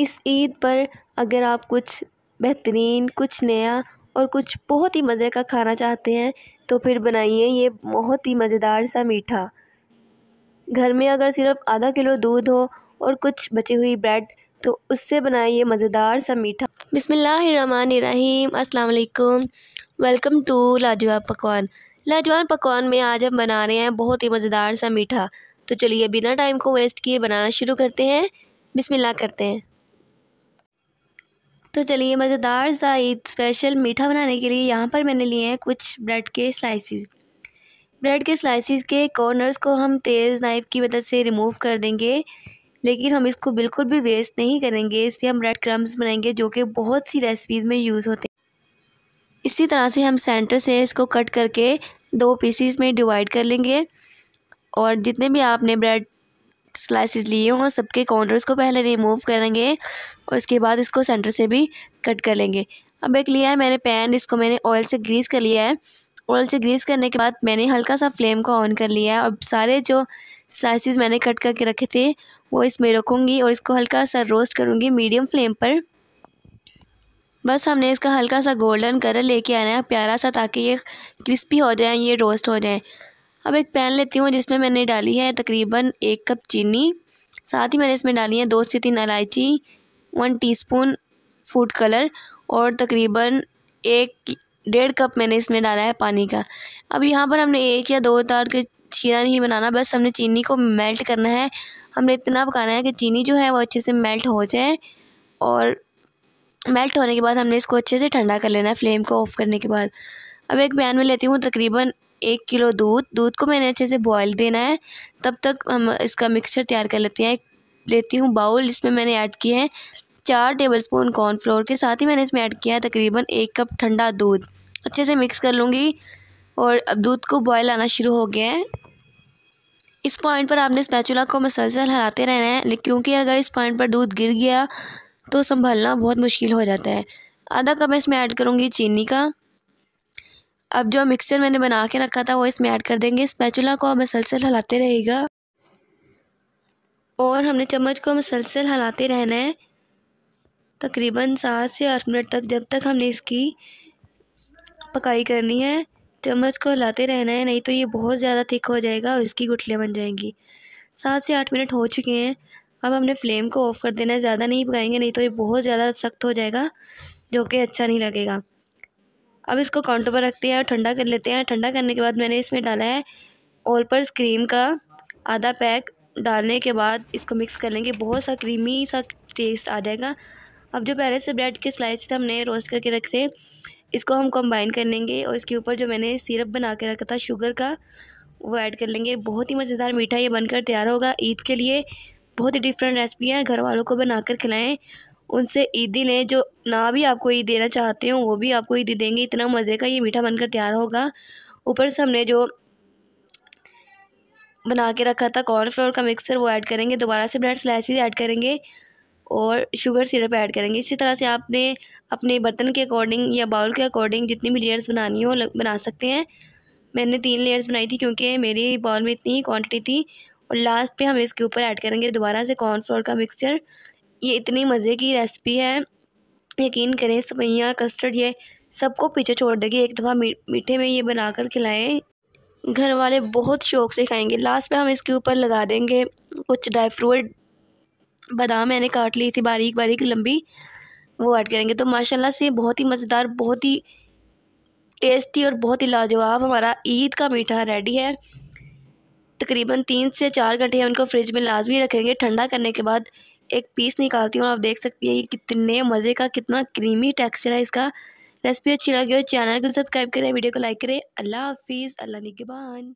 इस ईद पर अगर आप कुछ बेहतरीन कुछ नया और कुछ बहुत ही मज़े का खाना चाहते हैं तो फिर बनाइए ये बहुत ही मज़ेदार सा मीठा घर में अगर सिर्फ आधा किलो दूध हो और कुछ बची हुई ब्रेड तो उससे बनाइए मज़ेदार सा मीठा बिसमीम अल्लाम वेलकम टू लाजवाब पकवान लाजवाब पकवान में आज हम बना रहे हैं बहुत ही मज़ेदार सा मीठा तो चलिए बिना टाइम को वेस्ट किए बनाना शुरू करते हैं बिसमिल्ला करते हैं तो चलिए मज़ेदार सा ईद स्पेशल मीठा बनाने के लिए यहाँ पर मैंने लिए हैं कुछ ब्रेड के स्लाइसिस ब्रेड के स्लाइसिस के कॉर्नर्स को हम तेज़ नाइफ़ की मदद से रिमूव कर देंगे लेकिन हम इसको बिल्कुल भी वेस्ट नहीं करेंगे इससे हम ब्रेड क्रम्स बनाएंगे जो कि बहुत सी रेसिपीज़ में यूज़ होते हैं इसी तरह से हम सेंटर से इसको कट करके दो पीसीस में डिवाइड कर लेंगे और जितने भी आपने ब्रेड स्लाइसिस लिए हों सबके कॉर्नर्स को पहले रिमूव करेंगे और इसके बाद इसको सेंटर से भी कट कर लेंगे अब एक लिया है मैंने पैन इसको मैंने ऑयल से ग्रीस कर लिया है ऑयल से ग्रीस करने के बाद मैंने हल्का सा फ्लेम को ऑन कर लिया है और सारे जो स्लाइसिस मैंने कट करके रखे थे वो इसमें रखूँगी और इसको हल्का सा रोस्ट करूँगी मीडियम फ्लेम पर बस हमने इसका हल्का सा गोल्डन कलर लेके आना है प्यारा सा ताकि ये क्रिस्पी हो जाए ये रोस्ट हो जाए अब एक पैन लेती हूँ जिसमें मैंने डाली है तकरीबन एक कप चीनी साथ ही मैंने इसमें डाली है दो से तीन इलायची वन टीस्पून फूड कलर और तकरीबन एक डेढ़ कप मैंने इसमें डाला है पानी का अब यहाँ पर हमने एक या दो तार के शीरा नहीं बनाना बस हमने चीनी को मेल्ट करना है हमने इतना पकाना है कि चीनी जो है वो अच्छे से मेल्ट हो जाए और मेल्ट होने के बाद हमने इसको अच्छे से ठंडा कर लेना है फ्लेम को ऑफ़ करने के बाद अब एक पैन में लेती हूँ तकरीबन एक किलो दूध दूध को मैंने अच्छे से बॉईल देना है तब तक हम इसका मिक्सचर तैयार कर लेते हैं लेती हूँ बाउल जिसमें मैंने ऐड किए हैं चार टेबल स्पून कॉर्नफ्लोर के साथ ही मैंने इसमें ऐड किया है तकरीबन एक कप ठंडा दूध अच्छे से मिक्स कर लूँगी और अब दूध को बॉयल आना शुरू हो गया है इस पॉइंट पर आपने स्पैचुला को मसलसल हराते रहना है क्योंकि अगर इस पॉइंट पर दूध गिर गया तो संभलना बहुत मुश्किल हो जाता है आधा कप मैं इसमें ऐड करूँगी चीनी का अब जो मिक्सचर मैंने बना के रखा था वो इसमें ऐड कर देंगे स्पैचुला को मसलसल हलाते रहेगा और हमने चम्मच को मसलसल हलाते रहना है तकरीबन सात से आठ मिनट तक जब तक हमने इसकी पकाई करनी है चम्मच को हलाते रहना है नहीं तो ये बहुत ज़्यादा थिक हो जाएगा और इसकी गुठलियाँ बन जाएंगी सात से आठ मिनट हो चुके हैं अब हमने फ्लेम को ऑफ़ कर देना है ज़्यादा नहीं पकाएंगे नहीं तो ये बहुत ज़्यादा सख्त हो जाएगा जो कि अच्छा नहीं लगेगा अब इसको काउंटर पर रखते हैं और ठंडा कर लेते हैं ठंडा करने के बाद मैंने इसमें डाला है ऑल पर क्रीम का आधा पैक डालने के बाद इसको मिक्स कर लेंगे बहुत सा क्रीमी सा टेस्ट आ जाएगा अब जो पहले से ब्रेड के स्लाइस थे हमने रोस्ट करके रखे इसको हम कंबाइन कर लेंगे और इसके ऊपर जो मैंने सिरप बना के रखा था शुगर का वो ऐड कर लेंगे बहुत ही मज़ेदार मीठा ये बनकर तैयार होगा ईद के लिए बहुत ही डिफरेंट रेसिपी है घर वालों को बनाकर खिलाएं उनसे ईदी लें जो ना भी आपको ईद देना चाहते हो वो भी आपको ईदी देंगे इतना मज़े का ये मीठा बनकर तैयार होगा ऊपर से हमने जो बना के रखा था कॉर्नफ्लोर का मिक्सर वो ऐड करेंगे दोबारा से ब्रेड स्लाइसिस ऐड करेंगे और शुगर सिरप ऐड करेंगे इसी तरह से आपने अपने बर्तन के अकॉर्डिंग या बाउल के अकॉर्डिंग जितनी भी लेयर्स बनानी हो बना सकते हैं मैंने तीन लेयर्स बनाई थी क्योंकि मेरी बाउल में इतनी ही क्वान्टिटी थी और लास्ट पे हम इसके ऊपर ऐड करेंगे दोबारा से कॉर्नफ्लोर का मिक्सचर ये इतनी मज़े की रेसिपी है यकीन करें सवैया कस्टर्ड ये सबको पीछे छोड़ देगी एक दफ़ा मीठे में ये बना कर खिलाएँ घर वाले बहुत शौक से खाएंगे लास्ट में हम इसके ऊपर लगा देंगे कुछ ड्राई फ्रूट बादाम मैंने काट ली थी बारीक बारीक लंबी वो ऐड करेंगे तो माशाल्लाह से बहुत ही मज़ेदार बहुत ही टेस्टी और बहुत ही लाजवाब हमारा ईद का मीठा रेडी है तकरीबन तीन से चार घंटे हम इनको फ्रिज में लाजमी रखेंगे ठंडा करने के बाद एक पीस निकालती हूँ आप देख सकती हैं कितने मज़े का कितना क्रीमी टेक्सचर है इसका रेसिपी अच्छी लगी हो चैनल को सब्सक्राइब करें वीडियो को लाइक करें अल्लाह हाफिज़ अल्लाह निगबान